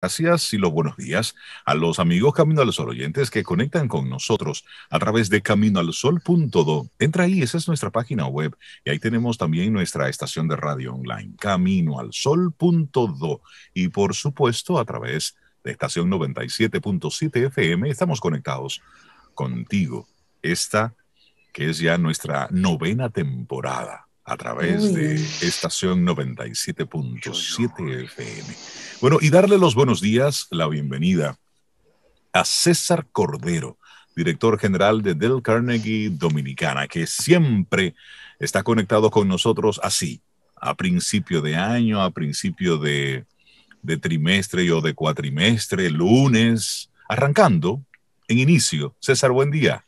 gracias y los buenos días a los amigos Camino al Sol oyentes que conectan con nosotros a través de caminoalsol.do. Entra ahí, esa es nuestra página web y ahí tenemos también nuestra estación de radio online, Camino al caminoalsol.do. Y por supuesto, a través de estación 97.7 FM, estamos conectados contigo. Esta que es ya nuestra novena temporada a través de estación 97.7 FM. Bueno, y darle los buenos días, la bienvenida a César Cordero, director general de Del Carnegie Dominicana, que siempre está conectado con nosotros así, a principio de año, a principio de, de trimestre o de cuatrimestre, lunes, arrancando en inicio. César, buen día.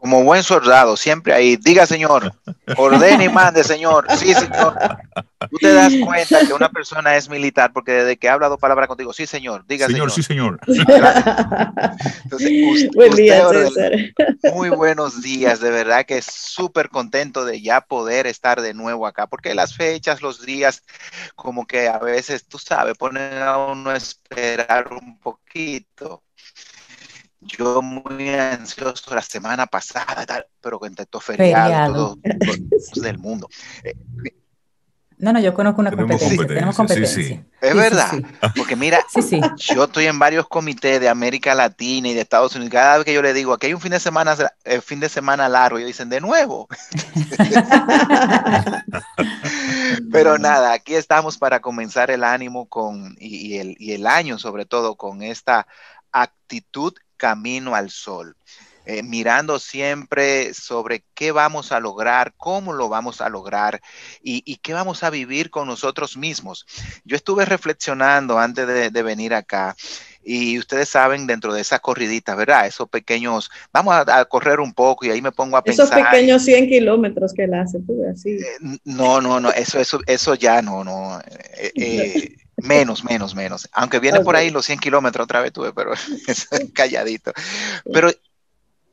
Como buen soldado, siempre ahí. Diga, señor, ordene y mande, señor. Sí, señor. Tú te das cuenta que una persona es militar porque desde que ha hablado palabra contigo, sí, señor, diga, señor. Señor, sí, señor. Muy buenos días, de verdad que súper contento de ya poder estar de nuevo acá, porque las fechas, los días, como que a veces, tú sabes, ponen a uno a esperar un poquito yo muy ansioso la semana pasada, tal, pero con feriado, feriado. todos del mundo. Eh, no, no, yo conozco una competencia, tenemos competencia. Sí, sí. Es verdad, porque mira, yo estoy en varios comités de América Latina y de Estados Unidos, cada vez que yo le digo, aquí hay un fin de semana, fin de semana largo, ellos dicen, de nuevo. Pero nada, aquí estamos para comenzar el ánimo con, el, y el año sobre todo, con esta actitud camino al sol, eh, mirando siempre sobre qué vamos a lograr, cómo lo vamos a lograr y, qué vamos a vivir con nosotros mismos. Yo estuve reflexionando antes de, venir acá y ustedes saben dentro de esas corriditas, ¿verdad? Esos pequeños, vamos a, correr un poco y ahí me pongo a pensar. Esos pequeños 100 kilómetros que la hace tú, así. Eh, no, no, no, eso, eso, eso ya no, no. Eh, Menos, menos, menos. Aunque viene por ahí los 100 kilómetros otra vez tuve, pero calladito. Pero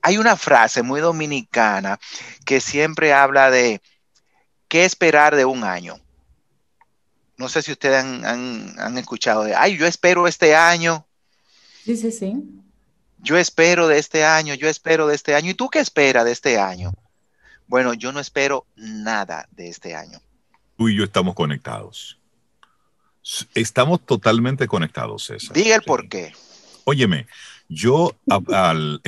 hay una frase muy dominicana que siempre habla de qué esperar de un año. No sé si ustedes han, escuchado de, ay, yo espero este año. dice sí, sí. Yo espero de este año, yo espero de este año. ¿Y tú qué esperas de este año? Bueno, yo no espero nada de este año. Tú y yo estamos conectados. Estamos totalmente conectados, César. Diga el por qué. Óyeme, yo al,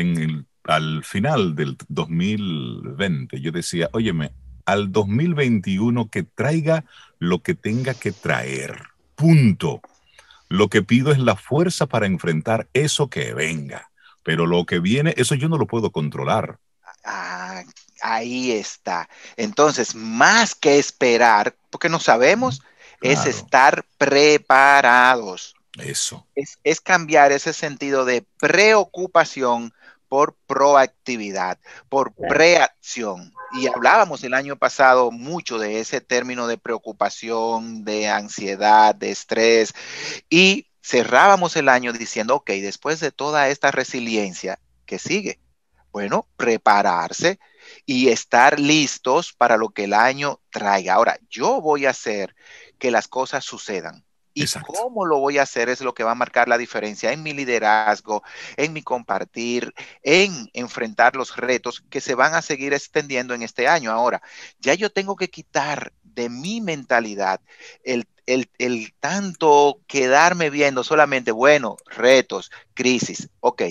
al final del 2020, yo decía, óyeme, al 2021 que traiga lo que tenga que traer. Punto. Lo que pido es la fuerza para enfrentar eso que venga. Pero lo que viene, eso yo no lo puedo controlar. Ah, ahí está. Entonces, más que esperar, porque no sabemos, es estar preparados. Eso. Es, es, cambiar ese sentido de preocupación por proactividad, por preacción. Y hablábamos el año pasado mucho de ese término de preocupación, de ansiedad, de estrés. Y cerrábamos el año diciendo, ok, después de toda esta resiliencia, ¿qué sigue? Bueno, prepararse y estar listos para lo que el año traiga. Ahora, yo voy a hacer que las cosas sucedan. Y cómo lo voy a hacer es lo que va a marcar la diferencia en mi liderazgo, en mi compartir, en enfrentar los retos que se van a seguir extendiendo en este año. Ahora, ya yo tengo que quitar de mi mentalidad el, el tanto quedarme viendo solamente, bueno, retos, crisis, ok,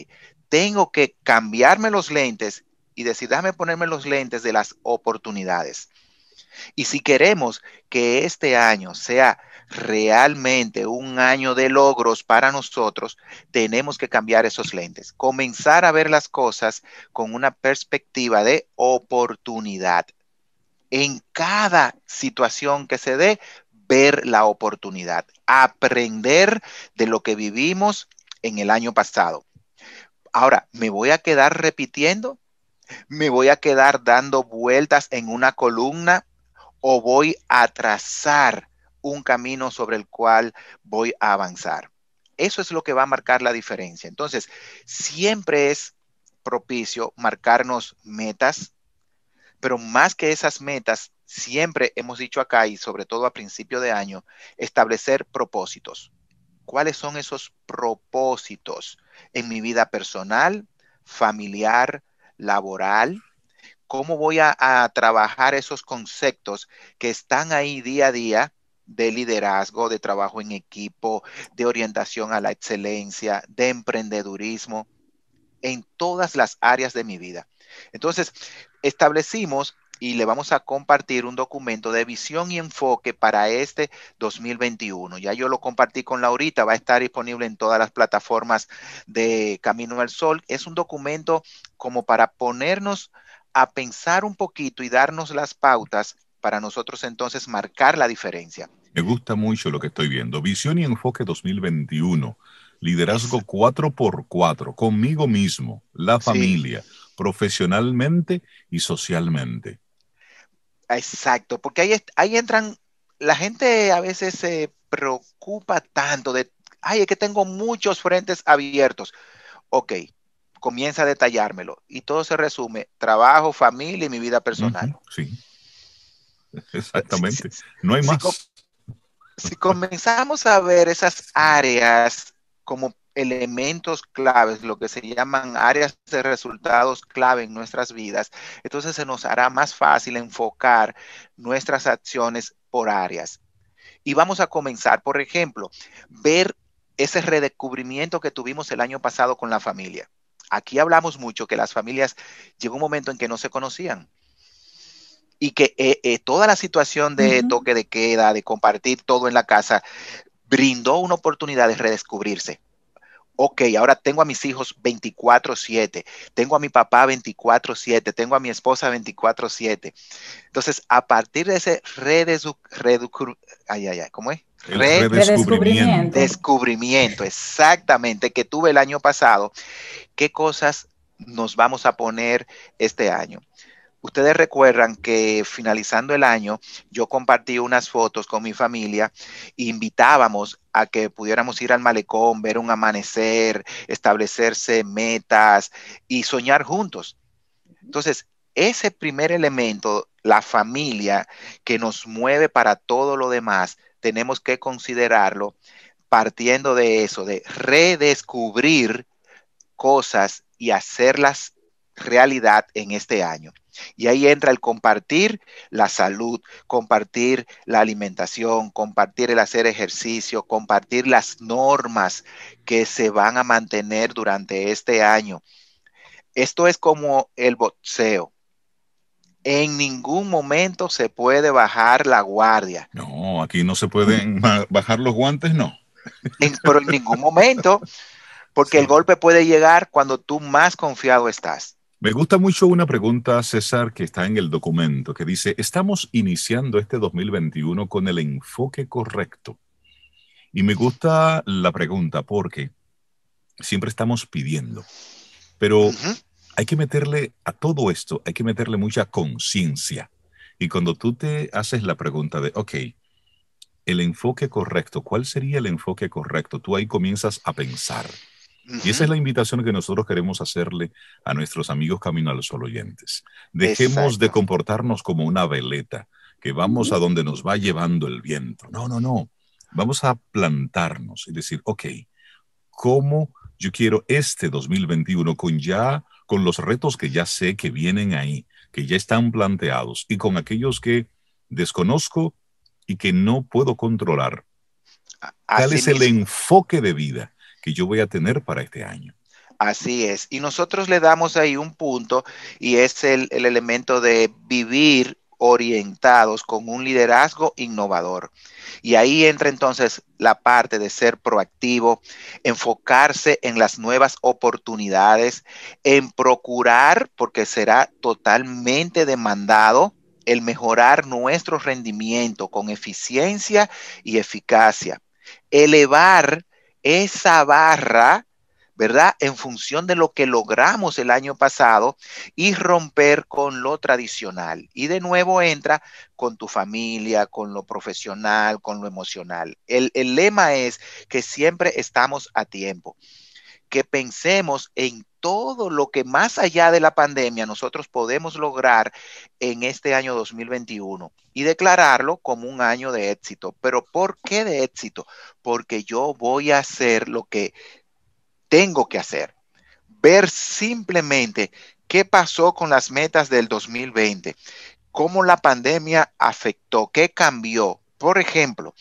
tengo que cambiarme los lentes y decir, ponerme los lentes de las oportunidades. Y si queremos que este año sea realmente un año de logros para nosotros, tenemos que cambiar esos lentes, comenzar a ver las cosas con una perspectiva de oportunidad. En cada situación que se dé, ver la oportunidad, aprender de lo que vivimos en el año pasado. Ahora, ¿me voy a quedar repitiendo? ¿Me voy a quedar dando vueltas en una columna o voy a trazar un camino sobre el cual voy a avanzar. Eso es lo que va a marcar la diferencia. Entonces, siempre es propicio marcarnos metas, pero más que esas metas, siempre hemos dicho acá y sobre todo a principio de año, establecer propósitos. ¿Cuáles son esos propósitos en mi vida personal, familiar, laboral, cómo voy a, trabajar esos conceptos que están ahí día a día de liderazgo, de trabajo en equipo, de orientación a la excelencia, de emprendedurismo, en todas las áreas de mi vida. Entonces, establecimos y le vamos a compartir un documento de visión y enfoque para este 2021. Ya yo lo compartí con Laurita, va a estar disponible en todas las plataformas de Camino al Sol. Es un documento como para ponernos a pensar un poquito y darnos las pautas para nosotros entonces marcar la diferencia. Me gusta mucho lo que estoy viendo. Visión y enfoque 2021. Liderazgo cuatro por cuatro, conmigo mismo, la familia, profesionalmente y socialmente. Exacto, porque ahí, ahí entran, la gente a veces se preocupa tanto de, ay, es que tengo muchos frentes abiertos. Ok, comienza a detallármelo y todo se resume, trabajo, familia y mi vida personal. sí, exactamente. No hay más. si comenzamos a ver esas áreas como elementos claves, lo que se llaman áreas de resultados clave en nuestras vidas, entonces se nos hará más fácil enfocar nuestras acciones por áreas. Y vamos a comenzar, por ejemplo, ver ese redescubrimiento que tuvimos el año pasado con la familia. Aquí hablamos mucho que las familias llegó un momento en que no se conocían y que eh, eh, toda la situación de toque de queda, de compartir todo en la casa, brindó una oportunidad de redescubrirse ok, ahora tengo a mis hijos 24/7, tengo a mi papá 24/7, tengo a mi esposa 24/7. Entonces, a partir de ese redes, ay, ay, ay, ¿cómo es? Red, redescubrimiento. Descubrimiento, exactamente, que tuve el año pasado, ¿qué cosas nos vamos a poner este año? Ustedes recuerdan que finalizando el año yo compartí unas fotos con mi familia invitábamos a que pudiéramos ir al malecón, ver un amanecer, establecerse metas y soñar juntos. Entonces, ese primer elemento, la familia, que nos mueve para todo lo demás, tenemos que considerarlo partiendo de eso, de redescubrir cosas y hacerlas realidad en este año. Y ahí entra el compartir la salud, compartir la alimentación, compartir el hacer ejercicio, compartir las normas que se van a mantener durante este año. Esto es como el boxeo. En ningún momento se puede bajar la guardia. No, aquí no se pueden mm. bajar los guantes, no. pero en ningún momento, porque el golpe puede llegar cuando tú más confiado estás. Me gusta mucho una pregunta, César, que está en el documento, que dice, estamos iniciando este 2021 con el enfoque correcto. Y me gusta la pregunta porque siempre estamos pidiendo, pero hay que meterle a todo esto, hay que meterle mucha conciencia. Y cuando tú te haces la pregunta de, ok, el enfoque correcto, ¿cuál sería el enfoque correcto? Tú ahí comienzas a pensar. Y esa es la invitación que nosotros queremos hacerle a nuestros amigos Camino a los Sol oyentes. Dejemos de comportarnos como una veleta, que vamos a donde nos va llevando el viento. No, no, no. Vamos a plantarnos y decir, ok, ¿cómo yo quiero este 2021 con ya, con los retos que ya sé que vienen ahí, que ya están planteados y con aquellos que desconozco y que no puedo controlar? ¿Cuál es el enfoque de vida que yo voy a tener para este año. Así es. Y nosotros le damos ahí un punto y es el, el elemento de vivir orientados con un liderazgo innovador. Y ahí entra entonces la parte de ser proactivo, enfocarse en las nuevas oportunidades, en procurar, porque será totalmente demandado, el mejorar nuestro rendimiento con eficiencia y eficacia, elevar esa barra, ¿verdad? En función de lo que logramos el año pasado y romper con lo tradicional. Y de nuevo entra con tu familia, con lo profesional, con lo emocional. El, el lema es que siempre estamos a tiempo que pensemos en todo lo que más allá de la pandemia nosotros podemos lograr en este año 2021 y declararlo como un año de éxito. Pero ¿por qué de éxito? Porque yo voy a hacer lo que tengo que hacer. Ver simplemente qué pasó con las metas del 2020, cómo la pandemia afectó, qué cambió. Por ejemplo,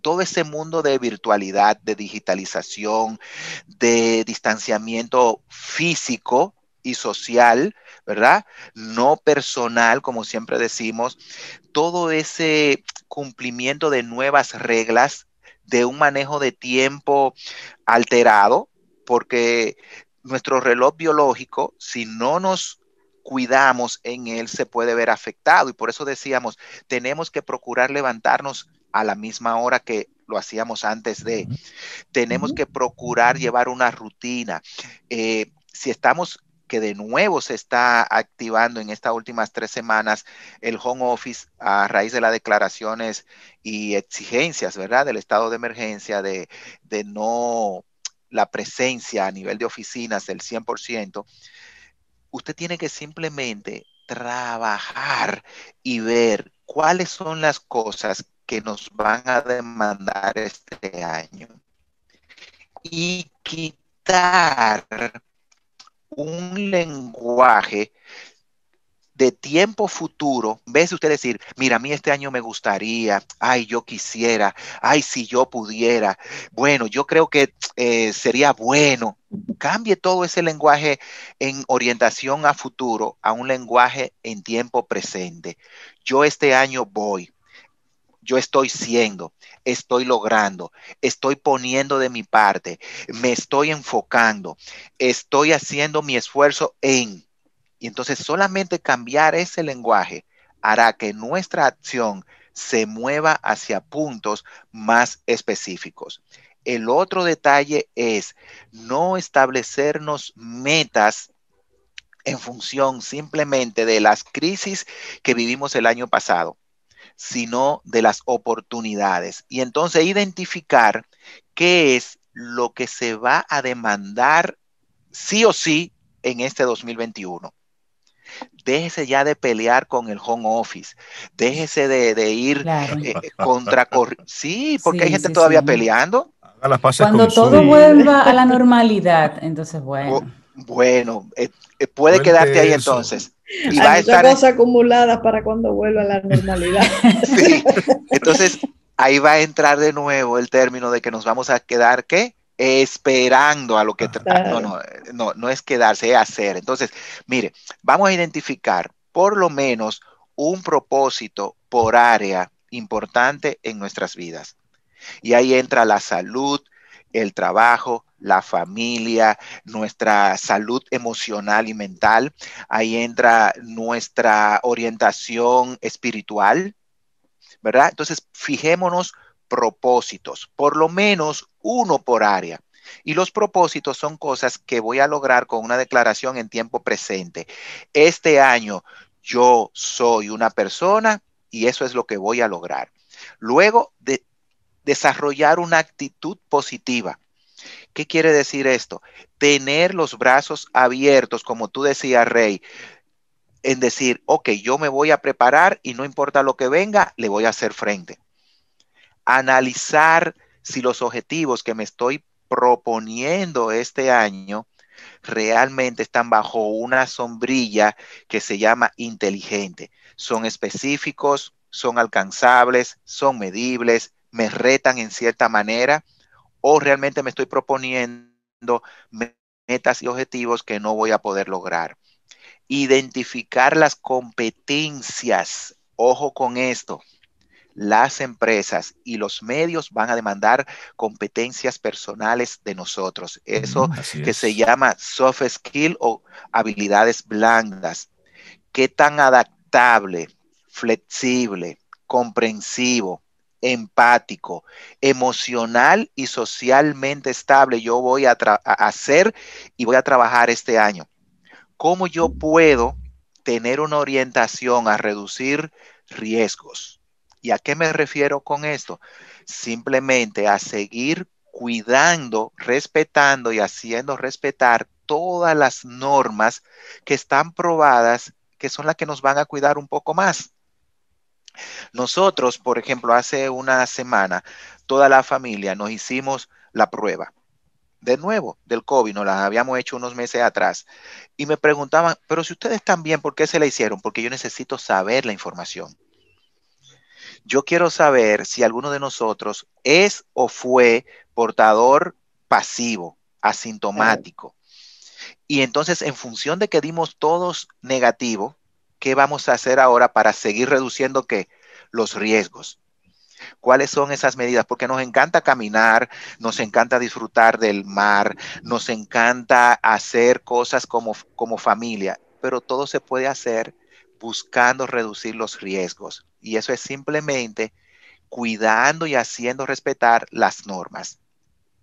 todo ese mundo de virtualidad, de digitalización, de distanciamiento físico y social, ¿verdad? No personal, como siempre decimos, todo ese cumplimiento de nuevas reglas, de un manejo de tiempo alterado, porque nuestro reloj biológico, si no nos cuidamos en él, se puede ver afectado. Y por eso decíamos, tenemos que procurar levantarnos a la misma hora que lo hacíamos antes de. Tenemos que procurar llevar una rutina. Eh, si estamos que de nuevo se está activando en estas últimas tres semanas el home office a raíz de las declaraciones y exigencias, ¿verdad? Del estado de emergencia, de, de no la presencia a nivel de oficinas del 100%, usted tiene que simplemente trabajar y ver cuáles son las cosas que nos van a demandar este año y quitar un lenguaje de tiempo futuro, en usted decir, mira, a mí este año me gustaría, ay, yo quisiera, ay, si yo pudiera, bueno, yo creo que eh, sería bueno. Cambie todo ese lenguaje en orientación a futuro a un lenguaje en tiempo presente. Yo este año voy, yo estoy siendo, estoy logrando, estoy poniendo de mi parte, me estoy enfocando, estoy haciendo mi esfuerzo en. Y entonces solamente cambiar ese lenguaje hará que nuestra acción se mueva hacia puntos más específicos. El otro detalle es no establecernos metas en función simplemente de las crisis que vivimos el año pasado sino de las oportunidades. Y entonces identificar qué es lo que se va a demandar sí o sí en este 2021. Déjese ya de pelear con el home office, déjese de, ir eh, contra... Sí, porque hay gente todavía peleando. Cuando todo vuelva a la normalidad, entonces bueno. bueno, eh, eh, puede quedarte ahí entonces. Y va estar... cosas acumuladas para cuando vuelva a la normalidad. sí. Entonces, ahí va a entrar de nuevo el término de que nos vamos a quedar, ¿qué? esperando a lo que no, no, no, no es quedarse, es hacer. Entonces, mire, vamos a identificar por lo menos un propósito por área importante en nuestras vidas. Y ahí entra la salud, el trabajo, la familia, nuestra salud emocional y mental. Ahí entra nuestra orientación espiritual, ¿verdad? Entonces, fijémonos propósitos, por lo menos uno por área. Y los propósitos son cosas que voy a lograr con una declaración en tiempo presente. Este año yo soy una persona y eso es lo que voy a lograr. Luego de, desarrollar una actitud positiva. ¿Qué quiere decir esto? Tener los brazos abiertos, como tú decías, Rey, en decir, ok, yo me voy a preparar y no importa lo que venga, le voy a hacer frente. Analizar si los objetivos que me estoy proponiendo este año realmente están bajo una sombrilla que se llama inteligente. Son específicos, son alcanzables, son medibles, me retan en cierta manera o realmente me estoy proponiendo metas y objetivos que no voy a poder lograr. Identificar las competencias. Ojo con esto. Las empresas y los medios van a demandar competencias personales de nosotros. Eso mm, que se llama soft skill o habilidades blandas. ¿Qué tan adaptable, flexible, comprensivo, empático, emocional y socialmente estable yo voy a, hacer y voy a trabajar este año? ¿Cómo yo puedo tener una orientación a reducir riesgos? ¿Y a qué me refiero con esto? Simplemente a seguir cuidando, respetando y haciendo respetar todas las normas que están probadas, que son las que nos van a cuidar un poco más. Nosotros, por ejemplo, hace una semana, toda la familia nos hicimos la prueba. De nuevo, del COVID, nos la habíamos hecho unos meses atrás. Y me preguntaban, pero si ustedes también, ¿por qué se la hicieron? Porque yo necesito saber la información. Yo quiero saber si alguno de nosotros es o fue portador pasivo, asintomático. Y entonces, en función de que dimos todos negativo, ¿Qué vamos a hacer ahora para seguir reduciendo qué? Los riesgos. ¿Cuáles son esas medidas? Porque nos encanta caminar, nos encanta disfrutar del mar, nos encanta hacer cosas como, como familia, pero todo se puede hacer buscando reducir los riesgos. Y eso es simplemente cuidando y haciendo respetar las normas.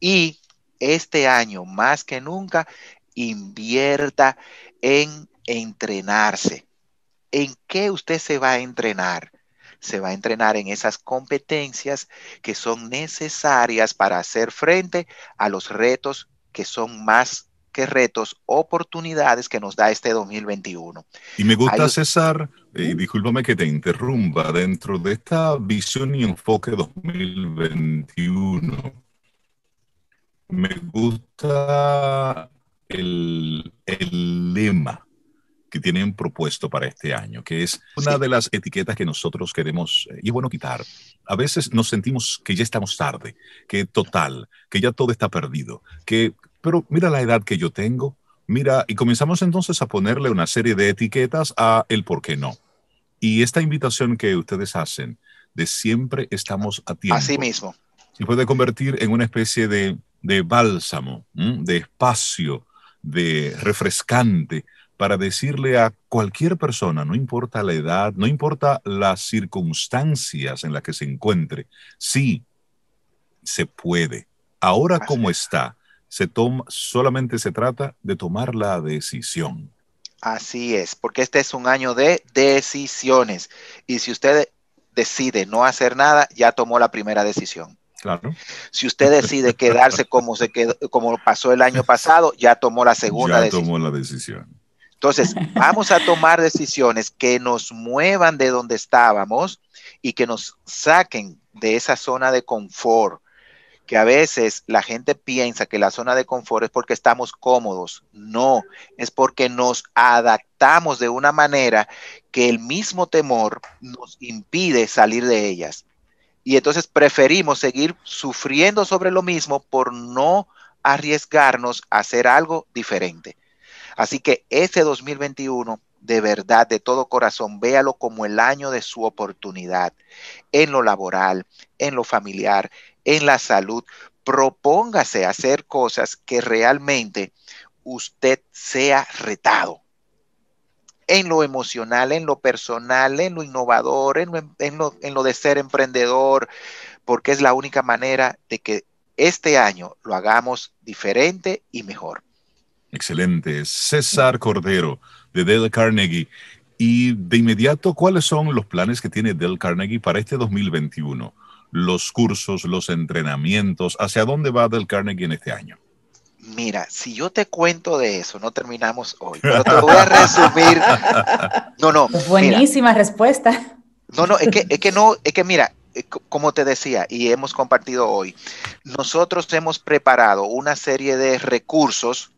Y este año, más que nunca, invierta en entrenarse. ¿En qué usted se va a entrenar? Se va a entrenar en esas competencias que son necesarias para hacer frente a los retos que son más que retos, oportunidades que nos da este 2021. Y me gusta, César, y eh, ¿Mm? discúlpame que te interrumpa, dentro de esta visión y enfoque 2021, me gusta el lema tienen propuesto para este año, que es una de las etiquetas que nosotros queremos, eh, y y bueno, quitar. A veces nos sentimos que ya estamos tarde, que total, que ya todo está perdido, que, pero mira la edad que yo tengo, mira, y comenzamos entonces a ponerle una serie de etiquetas a el por qué no. Y esta invitación que ustedes hacen de siempre estamos a tiempo. Así mismo. Se puede convertir en una especie de, bálsamo, de espacio, de refrescante, para decirle a cualquier persona, no importa la edad, no importa las circunstancias en las que se encuentre, sí, se puede. Ahora como está, se toma, solamente se trata de tomar la decisión. Así es, porque este es un año de decisiones. Y si usted decide no hacer nada, ya tomó la primera decisión. Claro. Si usted decide quedarse como, se quedó, como pasó el año pasado, ya tomó la segunda ya Tomó la decisión. Entonces, vamos a tomar decisiones que nos muevan de donde estábamos y que nos saquen de esa zona de confort, que a veces la gente piensa que la zona de confort es porque estamos cómodos. No, es porque nos adaptamos de una manera que el mismo temor nos impide salir de ellas. Y entonces preferimos seguir sufriendo sobre lo mismo por no arriesgarnos a hacer algo diferente. Así que ese 2021, de verdad, de todo corazón, véalo como el año de su oportunidad en lo laboral, en lo familiar, en la salud. Propóngase hacer cosas que realmente usted sea retado en lo emocional, en lo personal, en lo innovador, em, en lo, en lo, de ser emprendedor, porque es la única manera de que este año lo hagamos diferente y mejor. Excelente. César Cordero, de Del Carnegie. Y de inmediato, ¿cuáles son los planes que tiene Del Carnegie para este 2021? Los cursos, los entrenamientos, ¿hacia dónde va Del Carnegie en este año? Mira, si yo te cuento de eso, no terminamos hoy, pero te voy a resumir. No, no. Buenísima respuesta. No, no, es que, es que no, es que mira, eh, como te decía y hemos compartido hoy, nosotros hemos preparado una serie de recursos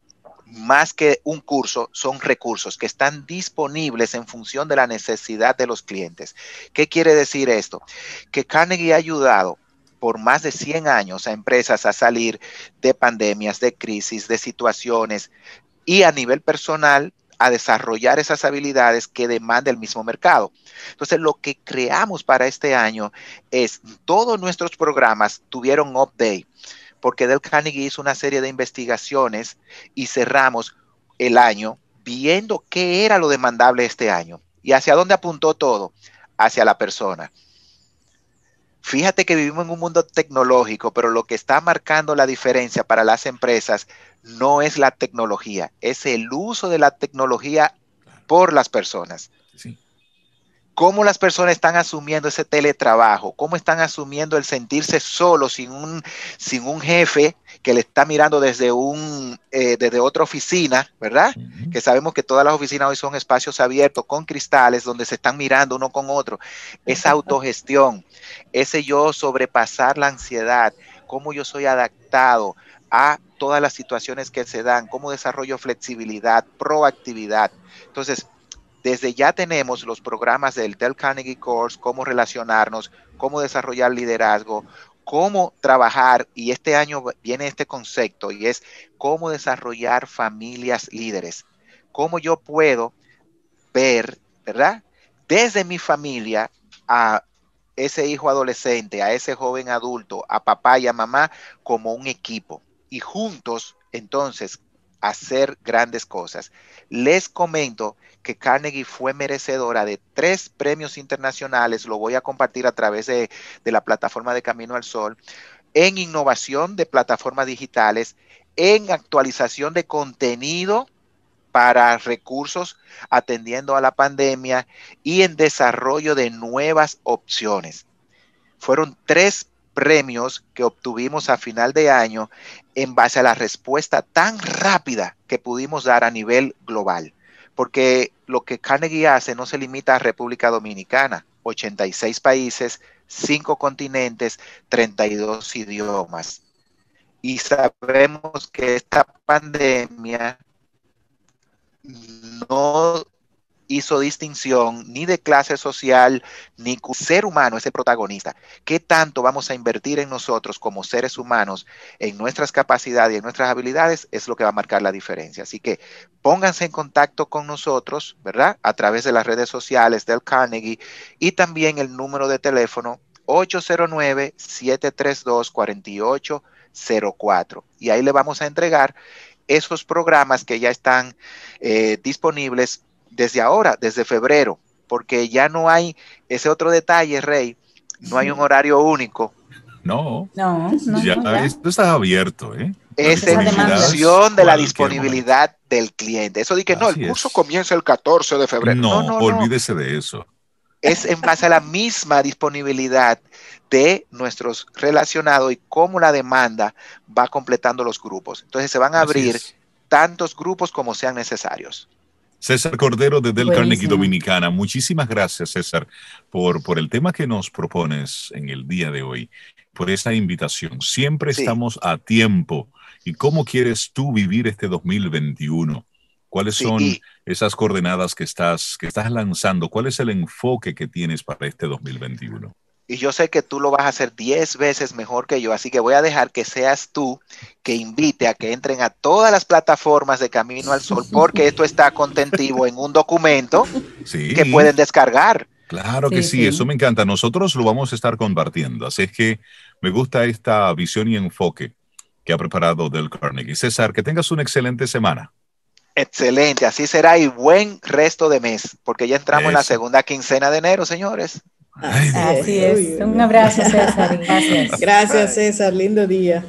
más que un curso, son recursos que están disponibles en función de la necesidad de los clientes. ¿Qué quiere decir esto? Que Carnegie ha ayudado por más de 100 años a empresas a salir de pandemias, de crisis, de situaciones y a nivel personal a desarrollar esas habilidades que demanda el mismo mercado. Entonces, lo que creamos para este año es todos nuestros programas tuvieron update porque Del Carnegie hizo una serie de investigaciones y cerramos el año viendo qué era lo demandable este año y hacia dónde apuntó todo, hacia la persona. Fíjate que vivimos en un mundo tecnológico, pero lo que está marcando la diferencia para las empresas no es la tecnología, es el uso de la tecnología por las personas. Sí cómo las personas están asumiendo ese teletrabajo, cómo están asumiendo el sentirse solo sin un, sin un jefe que le está mirando desde, un, eh, desde otra oficina, ¿verdad? Que sabemos que todas las oficinas hoy son espacios abiertos con cristales donde se están mirando uno con otro. Esa autogestión, ese yo sobrepasar la ansiedad, cómo yo soy adaptado a todas las situaciones que se dan, cómo desarrollo flexibilidad, proactividad. Entonces, desde ya tenemos los programas del Dell Carnegie Course, cómo relacionarnos, cómo desarrollar liderazgo, cómo trabajar, y este año viene este concepto, y es cómo desarrollar familias líderes. Cómo yo puedo ver, ¿verdad? Desde mi familia a ese hijo adolescente, a ese joven adulto, a papá y a mamá como un equipo. Y juntos, entonces, hacer grandes cosas. Les comento que Carnegie fue merecedora de tres premios internacionales, lo voy a compartir a través de, la plataforma de Camino al Sol, en innovación de plataformas digitales, en actualización de contenido para recursos atendiendo a la pandemia y en desarrollo de nuevas opciones. Fueron tres premios que obtuvimos a final de año en base a la respuesta tan rápida que pudimos dar a nivel global. Porque lo que Carnegie hace no se limita a República Dominicana, 86 países, 5 continentes, 32 idiomas. Y sabemos que esta pandemia no hizo distinción ni de clase social, ni ser humano ese protagonista. ¿Qué tanto vamos a invertir en nosotros como seres humanos, en nuestras capacidades y en nuestras habilidades? Es lo que va a marcar la diferencia. Así que pónganse en contacto con nosotros, ¿verdad? A través de las redes sociales del Carnegie y también el número de teléfono 809-732-4804. Y ahí le vamos a entregar esos programas que ya están eh, disponibles desde ahora, desde febrero, porque ya no hay ese otro detalle, Rey, no hay un horario único. No, no, ya, esto está abierto, ¿eh? Es en función de la disponibilidad del cliente. Eso di que no, el curso comienza el 14 de febrero. No, no, olvídese de eso. Es en base a la misma disponibilidad de nuestros relacionados y cómo la demanda va completando los grupos. Entonces se van a abrir tantos grupos como sean necesarios. César Cordero de Del Carnegie Dominicana. Muchísimas gracias, César, por, por el tema que nos propones en el día de hoy, por esa invitación. Siempre estamos a tiempo. ¿Y cómo quieres tú vivir este 2021? ¿Cuáles son esas coordenadas que estás, que estás lanzando? ¿Cuál es el enfoque que tienes para este 2021? Y yo sé que tú lo vas a hacer 10 veces mejor que yo, así que voy a dejar que seas tú que invite a que entren a todas las plataformas de Camino al Sol, porque esto está contentivo en un documento que pueden descargar. Claro que sí, eso me encanta. Nosotros lo vamos a estar compartiendo, así es que me gusta esta visión y enfoque que ha preparado Del Carnegie. César, que tengas una excelente semana. Excelente, así será y buen resto de mes, porque ya entramos en la segunda quincena de enero, señores. Así, es. Un abrazo, César. Gracias. Gracias, César. Lindo día.